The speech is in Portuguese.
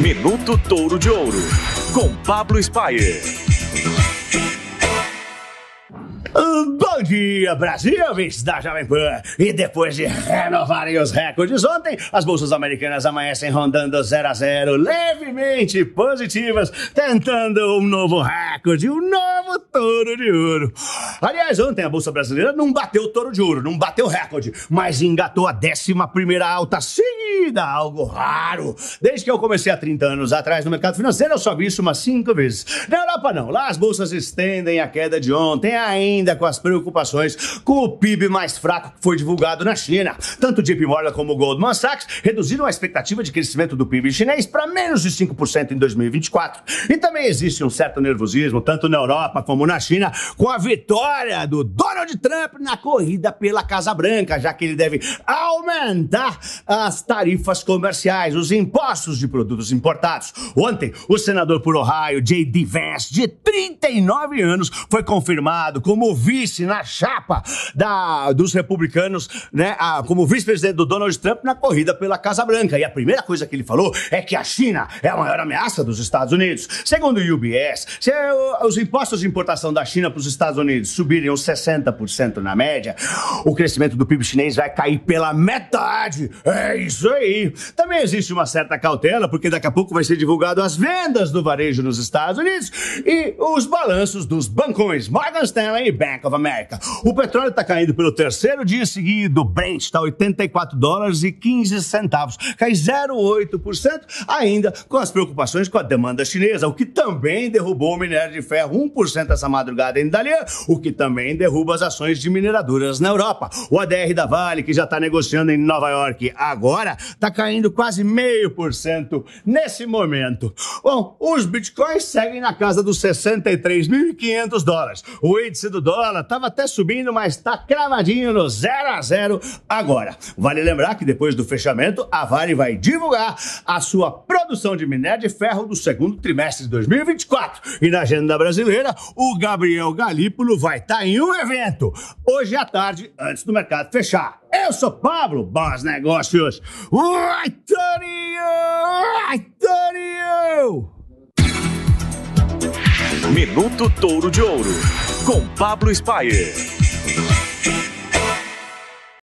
Minuto Touro de Ouro, com Pablo Spire. Bom dia, Brasil, ouvintes da Jovem Pan. E depois de renovarem os recordes ontem, as bolsas americanas amanhecem rondando 0 a 0, levemente positivas, tentando um novo recorde, um novo touro de ouro. Aliás, ontem a bolsa brasileira não bateu o touro de ouro, não bateu recorde, mas engatou a 11 primeira alta seguida, algo raro. Desde que eu comecei há 30 anos atrás no mercado financeiro, eu só vi isso umas 5 vezes. Na Europa não, lá as bolsas estendem a queda de ontem ainda com com as preocupações com o PIB mais fraco que foi divulgado na China. Tanto JP Morgan como Goldman Sachs reduziram a expectativa de crescimento do PIB chinês para menos de 5% em 2024. E também existe um certo nervosismo, tanto na Europa como na China, com a vitória do Donald Trump na corrida pela Casa Branca, já que ele deve aumentar as tarifas comerciais, os impostos de produtos importados. Ontem, o senador por Ohio, J.D. Vance, de 39 anos, foi confirmado como vice na chapa da, dos republicanos, né, a, como vice-presidente do Donald Trump na corrida pela Casa Branca. E a primeira coisa que ele falou é que a China é a maior ameaça dos Estados Unidos. Segundo o UBS, se os impostos de importação da China para os Estados Unidos subirem os 60 cento na média, o crescimento do PIB chinês vai cair pela metade. É isso aí. Também existe uma certa cautela, porque daqui a pouco vai ser divulgado as vendas do varejo nos Estados Unidos e os balanços dos bancões Morgan Stanley e Bank of America. O petróleo está caindo pelo terceiro dia seguido. O Brent está 84 dólares e 15 centavos, cai 0,8%, ainda com as preocupações com a demanda chinesa, o que também derrubou o minério de ferro 1% essa madrugada em Dalian, o que também derruba ações de mineradoras na Europa. O ADR da Vale, que já está negociando em Nova York agora, está caindo quase meio por cento nesse momento. Bom, os bitcoins seguem na casa dos 63.500 dólares. O índice do dólar estava até subindo, mas está cravadinho no 0 a 0 agora. Vale lembrar que depois do fechamento, a Vale vai divulgar a sua produção de minério de ferro do segundo trimestre de 2024. E na agenda brasileira, o Gabriel Galípolo vai estar tá em um evento hoje à tarde, antes do mercado fechar. Eu sou Pablo, Bons Negócios. Right, Right, Minuto Touro de Ouro, com Pablo Spire.